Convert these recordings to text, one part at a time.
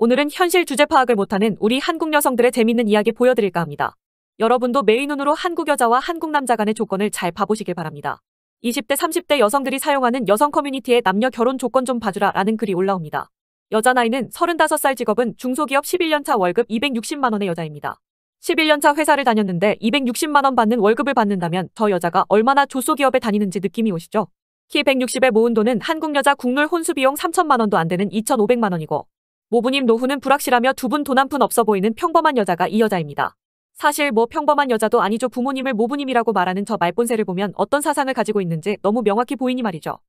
오늘은 현실 주제 파악을 못하는 우리 한국 여성들의 재밌는 이야기 보여드릴까 합니다. 여러분도 매의 눈으로 한국 여자와 한국 남자 간의 조건을 잘 봐보시길 바랍니다. 20대 30대 여성들이 사용하는 여성 커뮤니티에 남녀 결혼 조건 좀 봐주라 라는 글이 올라옵니다. 여자 나이는 35살 직업은 중소기업 11년차 월급 260만원의 여자입니다. 11년차 회사를 다녔는데 260만원 받는 월급을 받는다면 저 여자가 얼마나 조소기업에 다니는지 느낌이 오시죠? 키 160에 모은 돈은 한국 여자 국룰 혼수 비용 3천만원도 안 되는 2,500만원이고 모부님 노후는 불확실하며 두 분 돈 한 푼 없어 보이는 평범한 여자가 이 여자입니다. 사실 뭐 평범한 여자도 아니죠. 부모님을 모부님이라고 말하는 저 말본세를 보면 어떤 사상을 가지고 있는지 너무 명확히 보이니 말이죠.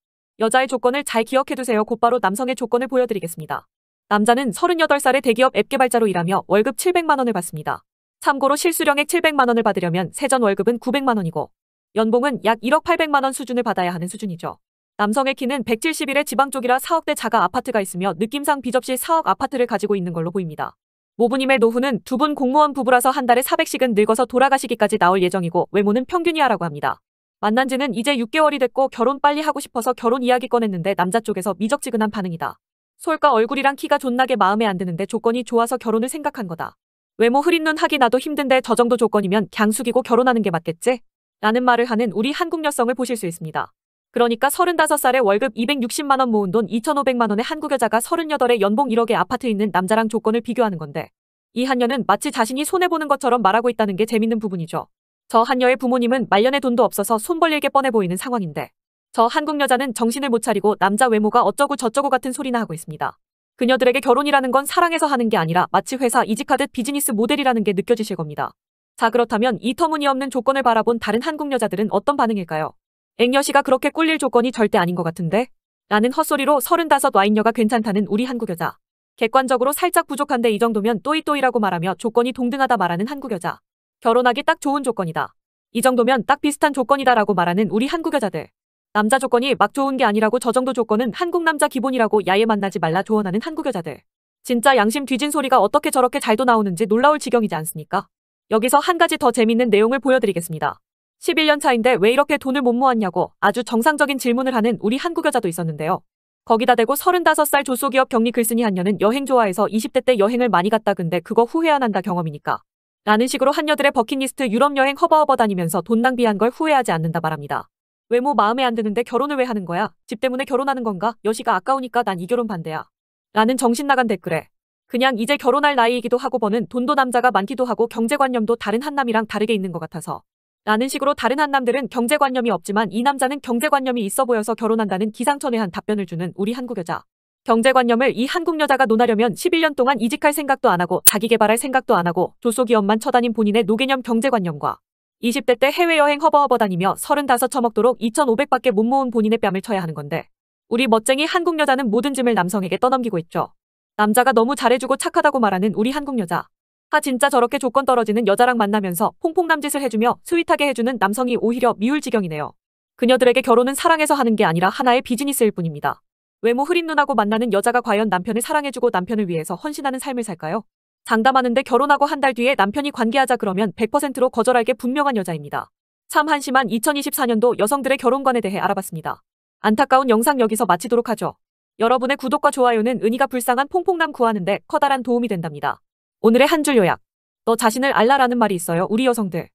여자의 조건을 잘 기억해두세요. 곧바로 남성의 조건을 보여드리겠습니다. 남자는 38살의 대기업 앱 개발자로 일하며 월급 700만원을 받습니다. 참고로 실수령액 700만원을 받으려면 세전 월급은 900만원이고 연봉은 약 1억 800만원 수준을 받아야 하는 수준이죠. 남성의 키는 171에 지방 쪽이라 4억대 자가 아파트가 있으며 느낌상 비접시 4억 아파트를 가지고 있는 걸로 보입니다. 모부님의 노후는 두 분 공무원 부부라서 한 달에 400씩은 늙어서 돌아가시기까지 나올 예정이고 외모는 평균이하라고 합니다. 만난 지는 이제 6개월이 됐고 결혼 빨리 하고 싶어서 결혼 이야기 꺼냈는데 남자 쪽에서 미적지근한 반응이다. 솔까 얼굴이랑 키가 존나게 마음에 안 드는데 조건이 좋아서 결혼을 생각한 거다. 외모 흐린 눈 하기 나도 힘든데 저 정도 조건이면 갱숙이고 결혼하는 게 맞겠지? 라는 말을 하는 우리 한국 여성을 보실 수 있습니다. 그러니까 35살에 월급 260만원 모은 돈 2,500만원의 한국 여자가 38에 연봉 1억의 아파트 있는 남자랑 조건을 비교하는 건데 이 한녀는 마치 자신이 손해보는 것처럼 말하고 있다는 게 재밌는 부분이죠. 저 한녀의 부모님은 말년에 돈도 없어서 손 벌릴게 뻔해 보이는 상황인데 저 한국 여자는 정신을 못 차리고 남자 외모가 어쩌고 저쩌고 같은 소리나 하고 있습니다. 그녀들에게 결혼이라는 건 사랑해서 하는 게 아니라 마치 회사 이직하듯 비즈니스 모델이라는 게 느껴지실 겁니다. 자 그렇다면 이 터무니없는 조건을 바라본 다른 한국 여자들은 어떤 반응일까요? 앵녀씨가 그렇게 꿀릴 조건이 절대 아닌 것 같은데? 라는 헛소리로 35 와인녀가 괜찮다는 우리 한국 여자. 객관적으로 살짝 부족한데 이 정도면 또이또이라고 말하며 조건이 동등하다 말하는 한국 여자. 결혼하기 딱 좋은 조건이다. 이 정도면 딱 비슷한 조건이다라고 말하는 우리 한국 여자들. 남자 조건이 막 좋은 게 아니라고 저 정도 조건은 한국 남자 기본이라고 야예 만나지 말라 조언하는 한국 여자들. 진짜 양심 뒤진 소리가 어떻게 저렇게 잘도 나오는지 놀라울 지경이지 않습니까? 여기서 한 가지 더 재밌는 내용을 보여드리겠습니다. 11년 차인데 왜 이렇게 돈을 못 모았냐고 아주 정상적인 질문을 하는 우리 한국 여자도 있었는데요. 거기다 대고 35살 조소기업 격리 글쓴이 한녀는 여행 좋아해서 20대 때 여행을 많이 갔다 근데 그거 후회 안 한다 경험이니까. 라는 식으로 한녀들의 버킷리스트 유럽 여행 허버허버 다니면서 돈 낭비한 걸 후회하지 않는다 말합니다. 외모 마음에 안 드는데 결혼을 왜 하는 거야? 집 때문에 결혼하는 건가? 여시가 아까우니까 난 이 결혼 반대야. 라는 정신 나간 댓글에 그냥 이제 결혼할 나이이기도 하고 버는 돈도 남자가 많기도 하고 경제관념도 다른 한남이랑 다르게 있는 것 같아서 라는 식으로 다른 한남들은 경제관념이 없지만 이 남자는 경제관념이 있어 보여서 결혼한다는 기상천외한 답변을 주는 우리 한국 여자. 경제관념을 이 한국 여자가 논하려면 11년 동안 이직할 생각도 안 하고 자기 개발할 생각도 안 하고 조소기업만 쳐다닌 본인의 노개념 경제관념과 20대 때 해외여행 허버허버 다니며 35 처먹도록 2,500밖에 못 모은 본인의 뺨을 쳐야 하는 건데 우리 멋쟁이 한국 여자는 모든 짐을 남성에게 떠넘기고 있죠. 남자가 너무 잘해주고 착하다고 말하는 우리 한국 여자. 하 아, 진짜 저렇게 조건 떨어지는 여자랑 만나면서 퐁퐁남짓을 해주며 스윗하게 해주는 남성이 오히려 미울 지경이네요. 그녀들에게 결혼은 사랑해서 하는 게 아니라 하나의 비즈니스일 뿐입니다. 외모 흐린 눈하고 만나는 여자가 과연 남편을 사랑해주고 남편을 위해서 헌신하는 삶을 살까요? 장담하는데 결혼하고 한 달 뒤에 남편이 관계하자 그러면 100%로 거절할 게 분명한 여자입니다. 참 한심한 2024년도 여성들의 결혼관에 대해 알아봤습니다. 안타까운 영상 여기서 마치도록 하죠. 여러분의 구독과 좋아요는 은희가 불쌍한 퐁퐁남 구하는데 커다란 도움이 된답니다. 오늘의 한 줄 요약. 너 자신을 알라라는 말이 있어요. 우리 여성들.